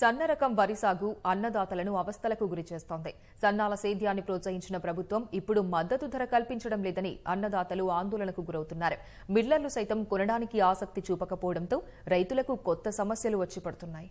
సన్న రకం వరి సాగు అన్నదాతలను అవస్థలకు గురిచేస్తోంది సన్నాల సేద్యాన్ని ప్రోత్సహించిన ప్రభుత్వం ఇప్పుడు మద్దతు ధర కల్పించడం లేదని అన్నదాతలు ఆందోళనకు గురవుతున్నారు మిల్లర్లు సైతం కొనడానికి ఆసక్తి చూపకపోవడంతో రైతులకు కొత్త సమస్యలు వచ్చి పడుతున్నాయి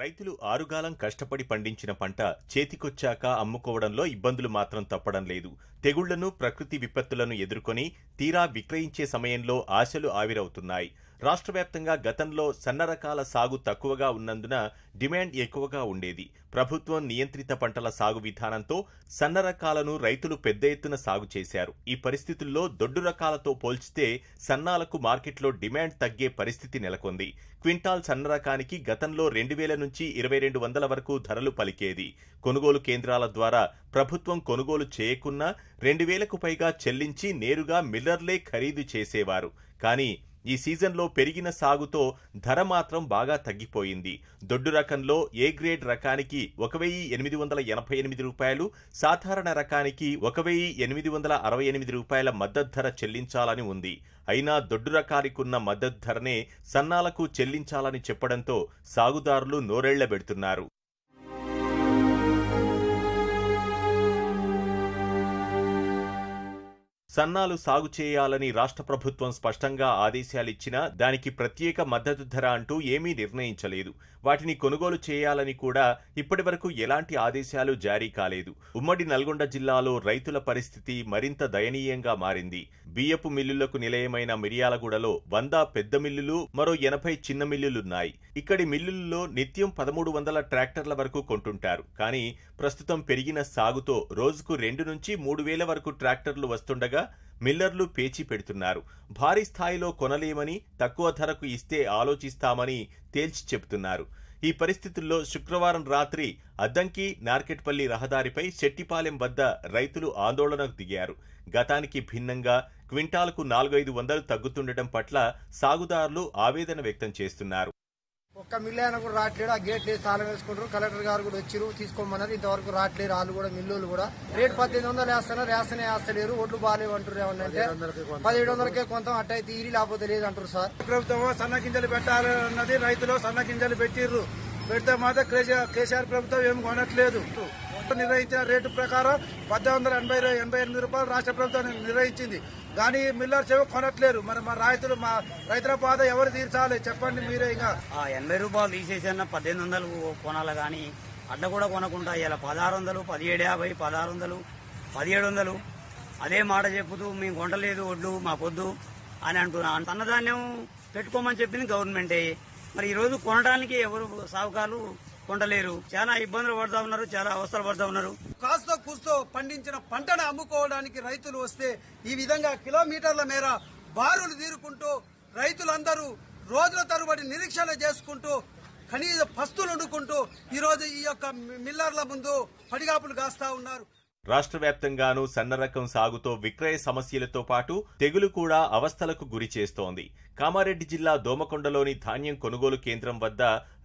రైతులు ఆరుగాలం కష్టపడి పండించిన పంట చేతికొచ్చాక అమ్ముకోవడంలో ఇబ్బందులు మాత్రం తప్పడం లేదు తెగుళ్లను ప్రకృతి విపత్తులను ఎదుర్కొని తీరా విక్రయించే సమయంలో ఆశలు ఆవిరవుతున్నాయి రాష్ట్ర వ్యాప్తంగా గతంలో సన్న రకాల సాగు తక్కువగా ఉన్నందున డిమాండ్ ఎక్కువగా ఉండేది ప్రభుత్వం నియంత్రిత పంటల సాగు విధానంతో సన్న రకాలను రైతులు పెద్ద ఎత్తున సాగు చేశారు ఈ పరిస్థితుల్లో దొడ్డు రకాలతో పోల్చితే సన్నాలకు మార్కెట్లో డిమాండ్ తగ్గే పరిస్థితి నెలకొంది క్వింటాల్ సన్న రకానికి గతంలో రెండు వేల నుంచి ఇరవై రెండు వందల వరకు ధరలు పలికేది కొనుగోలు కేంద్రాల ద్వారా ప్రభుత్వం కొనుగోలు చేయకున్నా రెండు వేలకు పైగా చెల్లించి నేరుగా మిల్లర్లే ఖరీదు చేసేవారు కానీ ఈ సీజన్లో పెరిగిన సాగుతో ధర మాత్రం బాగా తగ్గిపోయింది దొడ్డు రకంలో ఏ గ్రేడ్ రకానికి ఒక వెయ్యి ఎనిమిది వందల ఎనభై ఎనిమిది రూపాయలు సాధారణ రకానికి ఒక వెయ్యి ఎనిమిది వందల అరవై ఎనిమిది రూపాయల మద్దతు ధర చెల్లించాలని ఉంది అయినా దొడ్డు రకానికి ఉన్న మద్దతు ధరనే సన్నాలకు చెల్లించాలని చెప్పడంతో సాగుదారులు నోరెళ్లబెడుతున్నారు సన్నాలు సాగు చేయాలని రాష్ట్ర ప్రభుత్వం స్పష్టంగా ఆదేశాలిచ్చినా దానికి ప్రత్యేక మద్దతు ధర అంటూ ఏమీ నిర్ణయించలేదు వాటిని కొనుగోలు చేయాలని కూడా ఇప్పటివరకు ఎలాంటి ఆదేశాలు జారీ కాలేదు ఉమ్మడి నల్గొండ జిల్లాలో రైతుల పరిస్థితి మరింత దయనీయంగా మారింది బియ్యపు మిల్లులకు నిలయమైన మిరియాలగూడలో వంద పెద్ద మిల్లులు మరో ఎనభై చిన్న మిల్లులున్నాయి ఇక్కడి మిల్లుల్లో నిత్యం పదమూడు వందల ట్రాక్టర్ల వరకు కొంటుంటారు కానీ ప్రస్తుతం పెరిగిన సాగుతో రోజుకు రెండు నుంచి మూడు వేల వరకు ట్రాక్టర్లు వస్తుండగా ఉండగా మిల్లర్లు పేచీ పెడుతున్నారు భారీ స్థాయిలో కొనలేమని తక్కువ ధరకు ఇస్తే ఆలోచిస్తామని తేల్చి చెబుతున్నారు ఈ పరిస్థితుల్లో శుక్రవారం రాత్రి అద్దంకి నార్కెట్పల్లి రహదారిపై శెట్టిపాలెం వద్ద రైతులు ఆందోళనకు దిగారు గతానికి భిన్నంగా క్వింటాలకు నాలుగైదు వందలు తగ్గుతుండటం పట్ల సాగుదారులు ఆవేదన వ్యక్తం చేస్తున్నారు ఒక్క మిల్లు అయినా కూడా రావట్లేదు ఆ గేట్ లేదు తాళం వేసుకుంటారు కలెక్టర్ గారు కూడా వచ్చారు తీసుకోమన్నారు ఇంతవరకు రావట్లేరు వాళ్ళు కూడా మిల్లులు కూడా రేట్ పద్దెనిమిది వందలు వేస్తున్నారు వేస్తనే వేస్తలేరు ఒడ్లు బాగాలేవు అంటారు ఏమన్నా పదిహేడు వందలకే కొంత అట్టయితే ఇది లేకపోతే లేదు అంటారు సార్ ప్రభుత్వం సన్న గింజలు పెట్టాలన్నది రైతులు సన్న గింజలు పెట్టిర్రు పెడితే మాత్రం కేసీఆర్ ప్రభుత్వం ఏం కొనట్లేదు ప్రభుత్వం నిర్ణయించిన రేటు ప్రకారం పద్దెనిమిది వందల ఎనభై ఎనిమిది రూపాయలు రాష్ట్ర ప్రభుత్వం నిర్ణయించింది కానీ మిల్లర్స్ ఏమో కొనట్లేరు మరి మా రైతులు మా రైతుల బాధ ఎవరు తీర్చాలి చెప్పండి మీరే ఇంకా ఎనభై రూపాయలు తీసేసాను పద్దెనిమిది వందలు కొనాలి కానీ అడ్డ కూడా కొనకుండా ఇలా పదహారు వందలు పదిహేడు యాభై పదహారు వందలు పదిహేడు వందలు అదే మాట చెప్పుతూ మేము కొంటలేదు ఒడ్లు పొద్దు అని అంటున్నాను సన్నధాన్యం పెట్టుకోమని చెప్పింది గవర్నమెంటే మరి ఈరోజు కొనడానికి ఎవరు సావుకాలు కొండలేరు చాలా ఇబ్బందులు పడతా ఉన్నారు చాలా అవసరం పడతా ఉన్నారు కాస్తో కూస్తో పండించిన పంటను అమ్ముకోవడానికి రైతులు వస్తే ఈ విధంగా కిలోమీటర్ల మేర బారులు తీరుకుంటూ రైతులందరూ రోజుల తరబడి నిరీక్షణ చేసుకుంటూ కనీస పస్తులు వండుకుంటూ ఈరోజు ఈ యొక్క మిల్లర్ల ముందు పడిగాపులు కాస్తా ఉన్నారు రాష్ట్ర వ్యాప్తంగానూ సన్నరకం సాగుతో విక్రయ సమస్యలతో పాటు తెగులు కూడా అవస్థలకు గురి చేస్తోంది కామారెడ్డి జిల్లా దోమకొండలోని ధాన్యం కొనుగోలు కేంద్రం వద్ద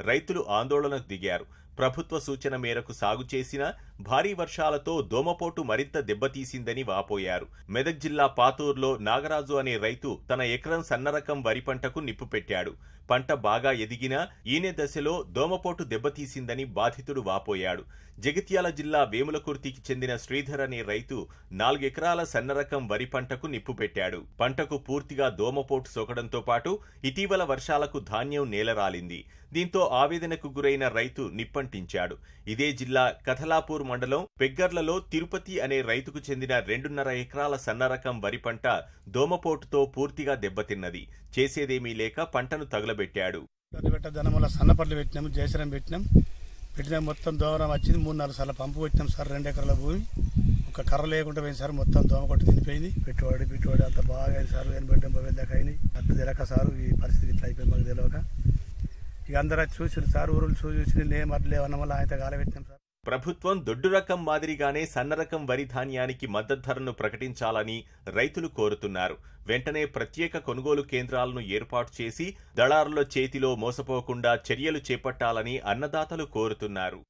రైతులు ఆందోళనకు దిగారు ప్రభుత్వ సూచన మేరకు సాగు చేసిన భారీ వర్షాలతో దోమపోటు మరింత దెబ్బతీసిందని వాపోయారు మెదక్ జిల్లా పాతూర్లో నాగరాజు అనే రైతు తన ఎకరం సన్నరకం వరి పంటకు నిప్పు పెట్టాడు పంట బాగా ఎదిగినా ఈనే దశలో దోమపోటు దెబ్బతీసిందని బాధితుడు వాపోయాడు జగిత్యాల జిల్లా వేములకుర్తికి చెందిన శ్రీధర్ అనే రైతు నాలుగెకరాల సన్నరకం వరి పంటకు నిప్పు పెట్టాడు పంటకు పూర్తిగా దోమపోటు సోకడంతో పాటు ఇటీవల వర్షాలకు ధాన్యం నేలరాలింది దీంతో ఆవేదనకు గురైన రైతు నిప్ప నిఘంటించాడు ఇదే జిల్లా కథలాపూర్ మండలం పెగ్గర్లలో తిరుపతి అనే రైతుకు చెందిన రెండున్నర ఎకరాల సన్నరకం వరి పంట దోమపోటుతో పూర్తిగా దెబ్బతిన్నది చేసేదేమీ లేక పంటను తగులబెట్టాడు జనముల పెట్టినాం పెట్టిన మొత్తం దోమరం వచ్చింది మూడు నాలుగు సార్లు పంపు పెట్టినాం సార్ రెండు ఎకరాల భూమి ఒక కర్ర లేకుండా పోయింది సార్ మొత్తం దోమ కొట్టి తినిపోయింది పెట్టుబడి పెట్టుబడి అంతా బాగా అయింది సార్ వెనబడ్డం పోయిందాక అయింది అంత తెలక సార్ ఈ పరిస్థితి ఇట్లా అయిపోయింది మాకు తెలియక ఇక అందరూ చూసి సార్ ఊరులు చూసి నేమ్ అట్లేవన్న వల్ల ఆయనతో సార్ ప్రభుత్వం దొడ్డు రకం మాదిరిగానే సన్నరకం వరి ధాన్యానికి మద్దతు ధరను ప్రకటించాలని రైతులు కోరుతున్నారు వెంటనే ప్రత్యేక కొనుగోలు కేంద్రాలను ఏర్పాటు చేసి దళారుల చేతిలో మోసపోకుండా చర్యలు చేపట్టాలని అన్నదాతలు కోరుతున్నారు